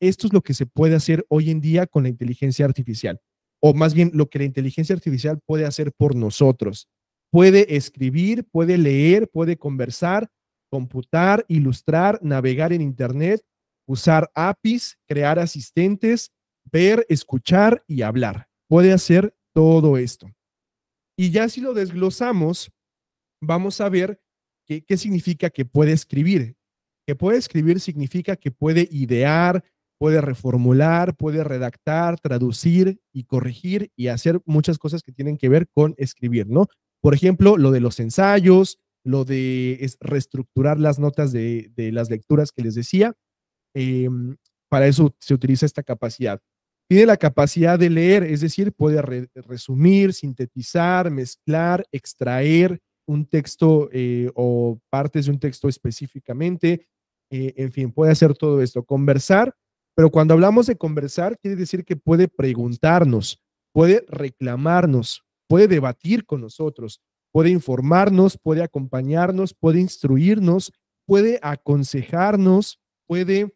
esto es lo que se puede hacer hoy en día con la inteligencia artificial, o más bien lo que la inteligencia artificial puede hacer por nosotros. Puede escribir, puede leer, puede conversar, computar, ilustrar, navegar en Internet, usar APIs, crear asistentes, ver, escuchar y hablar. Puede hacer todo esto. Y ya si lo desglosamos, vamos a ver qué, qué significa que puede escribir. Que puede escribir significa que puede idear, puede reformular, puede redactar, traducir y corregir y hacer muchas cosas que tienen que ver con escribir, ¿no? Por ejemplo, lo de los ensayos, lo de reestructurar las notas de, las lecturas que les decía. Em, para eso se utiliza esta capacidad. Tiene la capacidad de leer, es decir, puede resumir, sintetizar, mezclar, extraer un texto eh, o partes de un texto específicamente. Eh, en fin, puede hacer todo esto. Conversar pero cuando hablamos de conversar, quiere decir que puede preguntarnos, puede reclamarnos, puede debatir con nosotros, puede informarnos, puede acompañarnos, puede instruirnos, puede aconsejarnos, puede,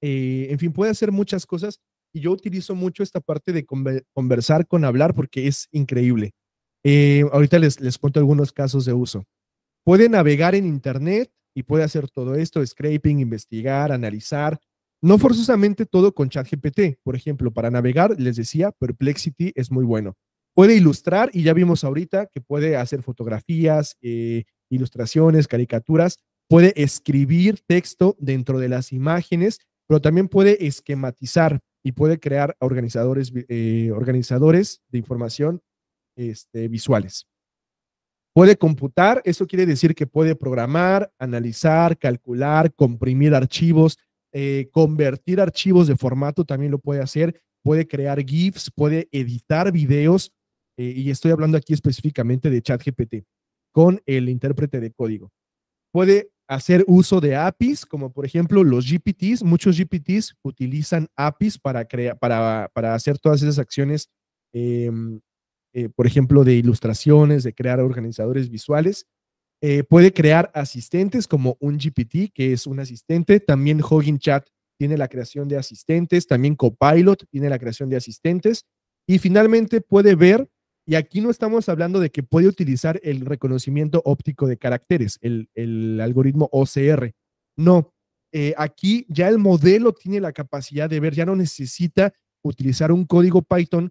eh, en fin, puede hacer muchas cosas. Y yo utilizo mucho esta parte de conversar con hablar porque es increíble. Eh, ahorita les, les cuento algunos casos de uso. Puede navegar en Internet y puede hacer todo esto, scraping, investigar, analizar, no forzosamente todo con ChatGPT. Por ejemplo, para navegar, les decía, Perplexity es muy bueno. Puede ilustrar, y ya vimos ahorita que puede hacer fotografías, eh, ilustraciones, caricaturas. Puede escribir texto dentro de las imágenes, pero también puede esquematizar y puede crear organizadores, eh, organizadores de información este, visuales. Puede computar, eso quiere decir que puede programar, analizar, calcular, comprimir archivos, eh, convertir archivos de formato, también lo puede hacer, puede crear GIFs, puede editar videos, eh, y estoy hablando aquí específicamente de ChatGPT, con el intérprete de código. Puede hacer uso de APIs, como por ejemplo los GPTs, muchos GPTs utilizan APIs para, crear, para, para hacer todas esas acciones, em, eh, por ejemplo, de ilustraciones, de crear organizadores visuales. Eh, puede crear asistentes como un GPT, que es un asistente. También Hogging Chat tiene la creación de asistentes. También Copilot tiene la creación de asistentes. Y finalmente puede ver, y aquí no estamos hablando de que puede utilizar el reconocimiento óptico de caracteres, el, algoritmo OCR. No, eh, aquí ya el modelo tiene la capacidad de ver, ya no necesita utilizar un código Python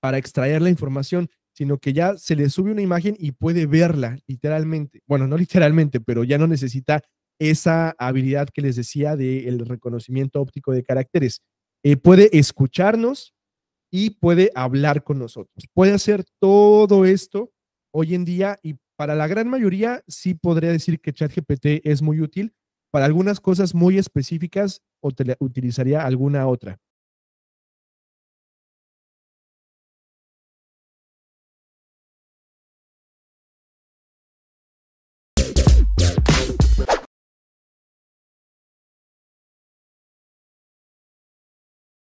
para extraer la información, sino que ya se le sube una imagen y puede verla literalmente. Bueno, no literalmente, pero ya no necesita esa habilidad que les decía del reconocimiento óptico de caracteres. Eh, puede escucharnos y puede hablar con nosotros. Puede hacer todo esto hoy en día y para la gran mayoría sí podría decir que ChatGPT es muy útil. Para algunas cosas muy específicas o utilizaría alguna otra.